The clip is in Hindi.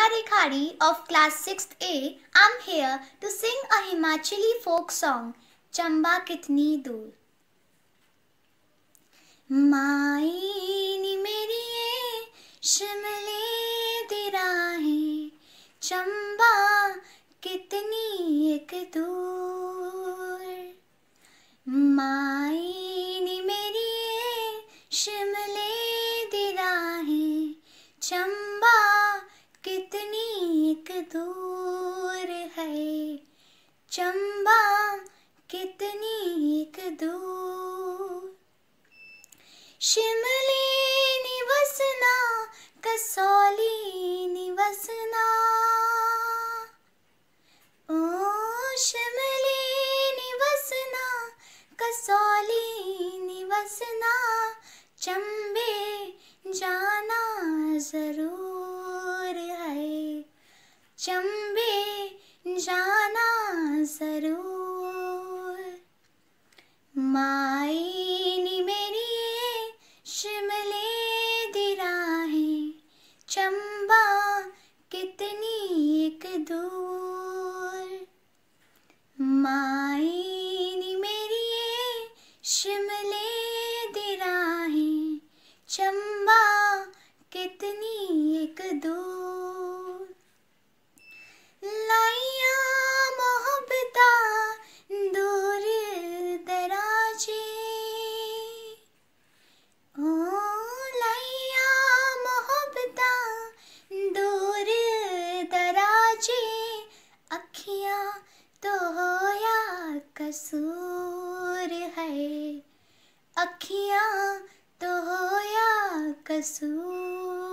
Nihari Rekhari of class 6th A. I'm here to sing a Himachali folk song, Chamba Kitni Dur. माई मेरी ये शिमले तेरा है चंबा कितनी एक दूर माई चंबा कितनी एक दूर शिमले निवसना कसौली निवसना ओ शिमले निवसना कसौली निवसना चंबे जाना जरूर है चंबे जाना जरूर मायनी मेरी शिमले दिरा है चंबा कितनी एक दूर मायनी मेरी ये शिमले दिरा है चंबा कितनी एक दूर तो होया कसूर है अखियाँ तो होया कसूर